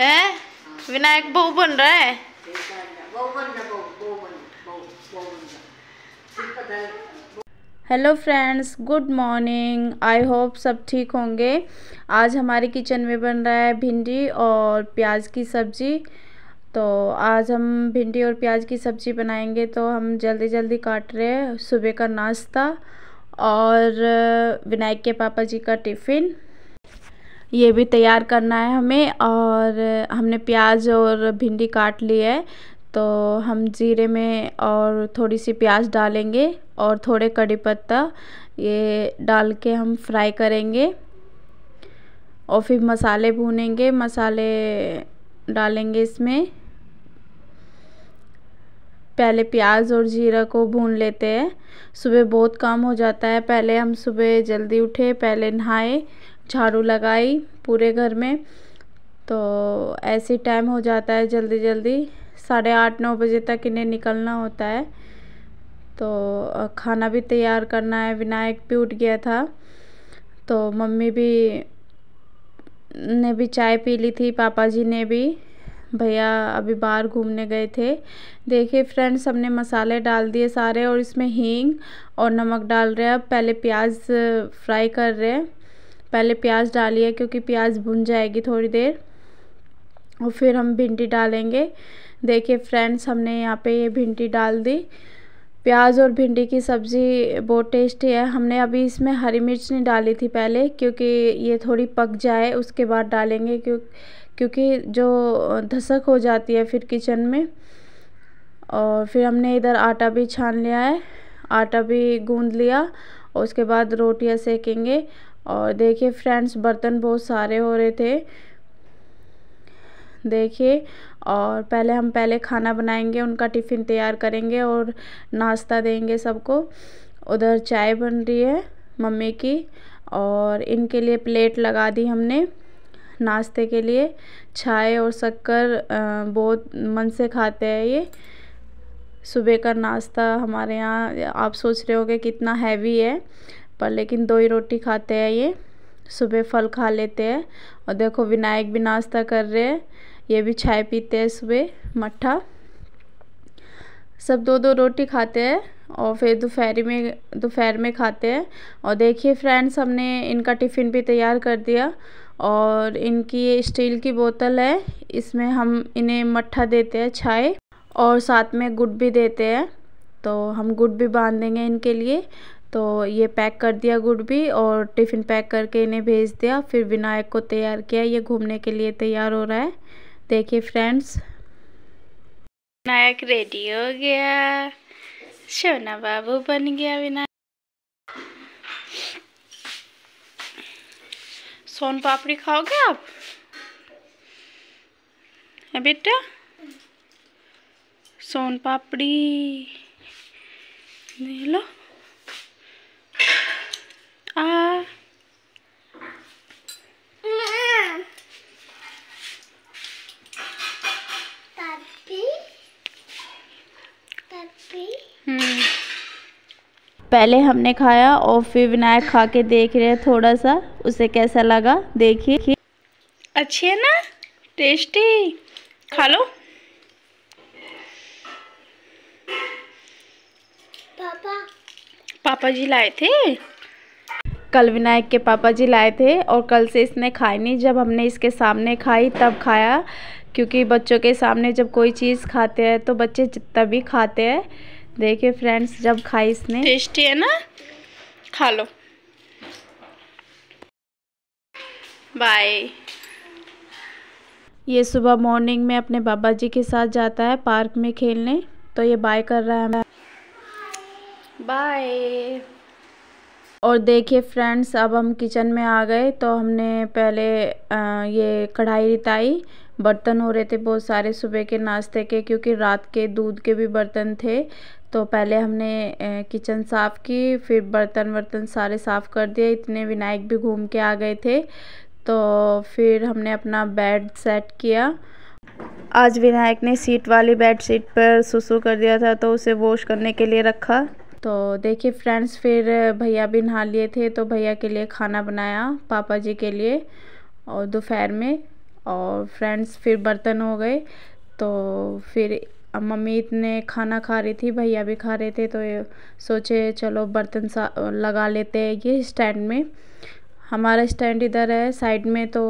है विनायक बहु बन रहा है hello friends good morning I hope सब ठीक होंगे आज हमारे किचन में बन रहा है भिंडी और प्याज की सब्ज़ी तो आज हम भिंडी और प्याज की सब्ज़ी बनाएंगे तो हम जल्दी जल्दी काट रहे हैं सुबह का नाश्ता और विनायक के पापा जी का टिफ़िन ये भी तैयार करना है हमें और हमने प्याज और भिंडी काट ली है तो हम जीरे में और थोड़ी सी प्याज डालेंगे और थोड़े कड़ी पत्ता ये डाल के हम फ्राई करेंगे और फिर मसाले भूनेंगे मसाले डालेंगे इसमें पहले प्याज और जीरा को भून लेते हैं सुबह बहुत काम हो जाता है पहले हम सुबह जल्दी उठे पहले नहाए झाड़ू लगाई पूरे घर में तो ऐसे टाइम हो जाता है जल्दी जल्दी साढ़े आठ नौ बजे तक इन्हें निकलना होता है तो खाना भी तैयार करना है विनायक भी उठ गया था तो मम्मी भी ने भी चाय पी ली थी पापा जी ने भी भैया अभी बाहर घूमने गए थे देखिए फ्रेंड्स हमने मसाले डाल दिए सारे और इसमें हींग और नमक डाल रहे हैं अब पहले प्याज फ्राई कर रहे हैं पहले प्याज़ डालिए क्योंकि प्याज़ भुन जाएगी थोड़ी देर और फिर हम भिंडी डालेंगे देखिए फ्रेंड्स हमने यहाँ पे ये भिंडी डाल दी प्याज और भिंडी की सब्ज़ी बहुत टेस्टी है हमने अभी इसमें हरी मिर्च नहीं डाली थी पहले क्योंकि ये थोड़ी पक जाए उसके बाद डालेंगे क्यों क्योंकि जो धसक हो जाती है फिर किचन में और फिर हमने इधर आटा भी छान लिया है आटा भी गूंद लिया और उसके बाद रोटियां सेकेंगे और देखिए फ्रेंड्स बर्तन बहुत सारे हो रहे थे देखिए और पहले हम पहले खाना बनाएंगे उनका टिफ़िन तैयार करेंगे और नाश्ता देंगे सबको उधर चाय बन रही है मम्मी की और इनके लिए प्लेट लगा दी हमने नाश्ते के लिए चाय और शक्कर बहुत मन से खाते हैं ये सुबह का नाश्ता हमारे यहाँ आप सोच रहे होंगे कितना हैवी है पर लेकिन दो ही रोटी खाते हैं ये सुबह फल खा लेते हैं और देखो विनायक भी नाश्ता कर रहे हैं ये भी चाय पीते हैं सुबह मट्ठा सब दो दो रोटी खाते हैं और फिर दोपहरी में दोपहर में खाते हैं और देखिए फ्रेंड्स हमने इनका टिफ़िन भी तैयार कर दिया और इनकी ये स्टील की बोतल है इसमें हम इन्हें मट्ठा देते हैं चाय और साथ में गुड भी देते हैं तो हम गुड भी बांध देंगे इनके लिए तो ये पैक कर दिया गुड़ भी और टिफ़िन पैक करके इन्हें भेज दिया फिर विनायक को तैयार किया ये घूमने के लिए तैयार हो रहा है देखिए फ्रेंड्स विनायक रेडी हो गया सोना बाबू बन गया विनायक सोन पापड़ी खाओगे आप बेटा सोन पापड़ी लो आ हम्म। पहले हमने खाया और फिर विनायक खा के देख रहे हैं थोड़ा सा उसे कैसा लगा देखिए अच्छी है ना टेस्टी खा लो पापा पापा जी लाए थे कल विनायक के पापा जी लाए थे और कल से इसने खाई नहीं जब हमने इसके सामने खाई तब खाया क्योंकि बच्चों के सामने जब कोई चीज़ खाते हैं तो बच्चे जितना भी खाते हैं देखिए फ्रेंड्स जब खाई इसने टेस्टी है ना खा लो बाय ये सुबह मॉर्निंग में अपने बाबा जी के साथ जाता है पार्क में खेलने तो ये बाय कर रहा है बाय और देखिए फ्रेंड्स अब हम किचन में आ गए तो हमने पहले आ, ये कढ़ाई रिताई बर्तन हो रहे थे बहुत सारे सुबह के नाश्ते के क्योंकि रात के दूध के भी बर्तन थे तो पहले हमने किचन साफ़ की फिर बर्तन वर्तन सारे साफ़ कर दिए इतने विनायक भी घूम के आ गए थे तो फिर हमने अपना बेड सेट किया आज विनायक ने सीट वाली बेड शीट पर सुसु कर दिया था तो उसे वॉश करने के लिए रखा तो देखिए फ्रेंड्स फिर भैया भी नहा लिए थे तो भैया के लिए खाना बनाया पापा जी के लिए और दोपहर में और फ्रेंड्स फिर बर्तन हो गए तो फिर मम्मी इतने खाना खा रही थी भैया भी खा रहे थे तो सोचे चलो बर्तन सा लगा लेते हैं ये स्टैंड में हमारा स्टैंड इधर है साइड में तो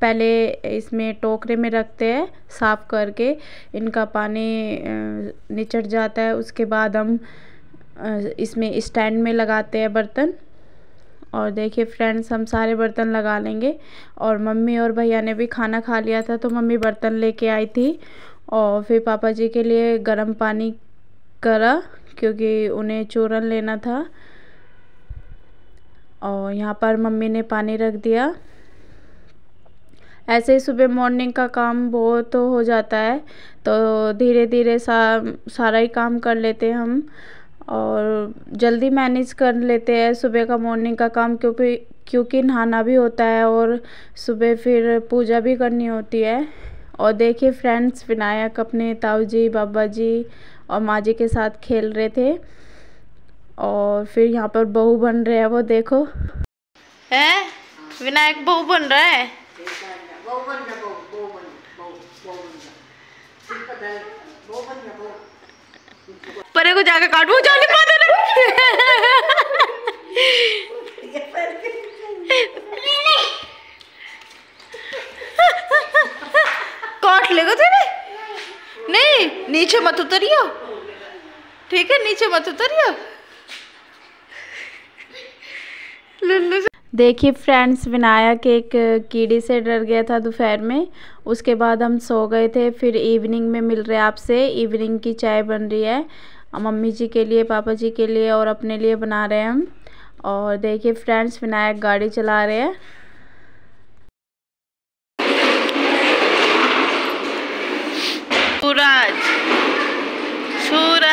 पहले इसमें टोकरे में रखते हैं साफ़ करके इनका पानी निचट जाता है उसके बाद हम इसमें स्टैंड में लगाते हैं बर्तन और देखिए फ्रेंड्स हम सारे बर्तन लगा लेंगे और मम्मी और भैया ने भी खाना खा लिया था तो मम्मी बर्तन लेके आई थी और फिर पापा जी के लिए गर्म पानी करा क्योंकि उन्हें चूरन लेना था और यहाँ पर मम्मी ने पानी रख दिया ऐसे ही सुबह मॉर्निंग का काम बहुत हो जाता है तो धीरे धीरे सा सारा ही काम कर लेते हैं हम और जल्दी मैनेज कर लेते हैं सुबह का मॉर्निंग का काम क्योंकि क्योंकि नहाना भी होता है और सुबह फिर पूजा भी करनी होती है और देखिए फ्रेंड्स विनायक अपने ताऊ जी बाबा जी और माँ जी के साथ खेल रहे थे और फिर यहाँ पर बहू बन रहे हैं वो देखो है विनायक बहू बन रहा है परे को जाकर काट वो जाने पा देना काट लेगा तेरे नहीं नीचे मत उतरियो ठीक है नीचे मत उतरियो देखिए फ्रेंड्स विनायक एक कीड़ी से डर गया था दोपहर में उसके बाद हम सो गए थे फिर इवनिंग में मिल रहे आपसे इवनिंग की चाय बन रही है मम्मी जी के लिए पापा जी के लिए और अपने लिए बना रहे हैं हम और देखिए फ्रेंड्स विनायक गाड़ी चला रहे हैं सूरज सूरज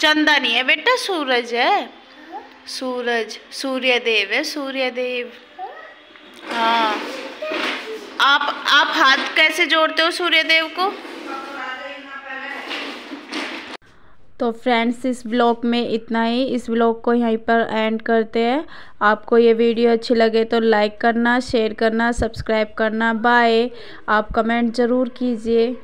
चंदा नहीं है बेटा सूरज है सूरज सूर्यदेव है सूर्यदेव हाँ आप आप हाथ कैसे जोड़ते हो सूर्यदेव को तो फ्रेंड्स इस ब्लॉग में इतना ही इस ब्लॉग को यहीं पर एंड करते हैं आपको ये वीडियो अच्छी लगे तो लाइक करना शेयर करना सब्सक्राइब करना बाय आप कमेंट ज़रूर कीजिए